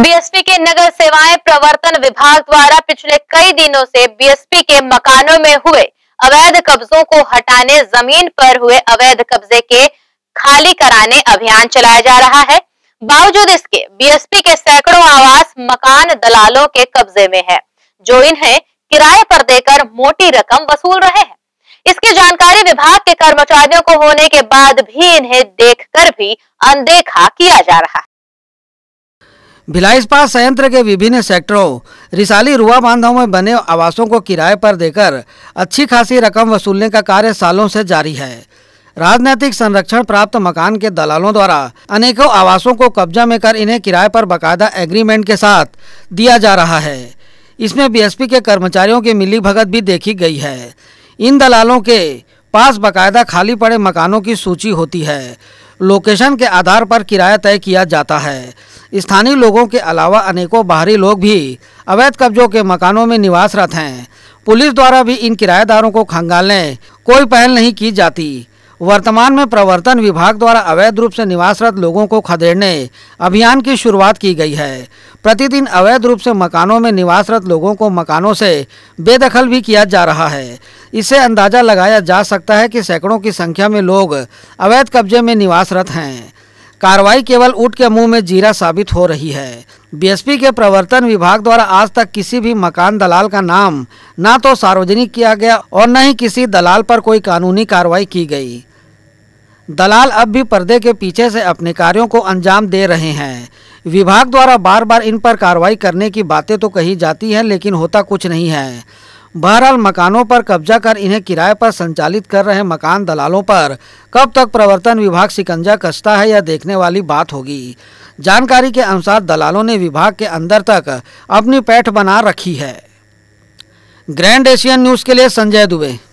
BSP के नगर सेवाएं प्रवर्तन विभाग द्वारा पिछले कई दिनों से बीएसपी के मकानों में हुए अवैध कब्जों को हटाने जमीन पर हुए अवैध कब्जे के खाली कराने अभियान चलाया जा रहा है बावजूद इसके बीएसपी के सैकड़ों आवास मकान दलालों के कब्जे में है जो इन्हें किराए पर देकर मोटी रकम वसूल रहे हैं इसकी जानकारी विभाग के कर्मचारियों को होने के बाद भी इन्हें देखकर भी अनदेखा किया जा रहा है भिलाई इस्पात संयंत्र के विभिन्न सेक्टरों रिसाली रुआ बांधव में बने आवासों को किराए पर देकर अच्छी खासी रकम वसूलने का कार्य सालों से जारी है राजनीतिक संरक्षण प्राप्त मकान के दलालों द्वारा अनेकों आवासों को कब्जा में कर इन्हें किराए पर बकायदा एग्रीमेंट के साथ दिया जा रहा है इसमें बीएसपी के कर्मचारियों की मिली भगत भी देखी गई है इन दलालों के पास बाकायदा खाली पड़े मकानों की सूची होती है लोकेशन के आधार पर किराया तय किया जाता है स्थानीय लोगों के अलावा अनेकों बाहरी लोग भी अवैध कब्जों के मकानों में निवासरत हैं पुलिस द्वारा भी इन किराएदारों को खंगालने कोई पहल नहीं की जाती वर्तमान में प्रवर्तन विभाग द्वारा अवैध रूप से निवासरत लोगों को खदेड़ने अभियान की शुरुआत की गई है प्रतिदिन अवैध रूप से मकानों में निवासरत लोगों को मकानों से बेदखल भी किया जा रहा है इससे अंदाजा लगाया जा सकता है कि सैकड़ों की संख्या में लोग अवैध कब्जे में निवासरत हैं कार्रवाई केवल ऊट के मुंह में जीरा साबित हो रही है बीएसपी के प्रवर्तन विभाग द्वारा आज तक किसी भी मकान दलाल का नाम ना तो सार्वजनिक किया गया और न ही किसी दलाल पर कोई कानूनी कार्रवाई की गई दलाल अब भी पर्दे के पीछे से अपने कार्यों को अंजाम दे रहे हैं विभाग द्वारा बार बार इन पर कार्रवाई करने की बातें तो कही जाती हैं लेकिन होता कुछ नहीं है बहरहाल मकानों पर कब्जा कर इन्हें किराए पर संचालित कर रहे मकान दलालों पर कब तक प्रवर्तन विभाग शिकंजा कसता है यह देखने वाली बात होगी जानकारी के अनुसार दलालों ने विभाग के अंदर तक अपनी पैठ बना रखी है ग्रैंड एशियन न्यूज के लिए संजय दुबे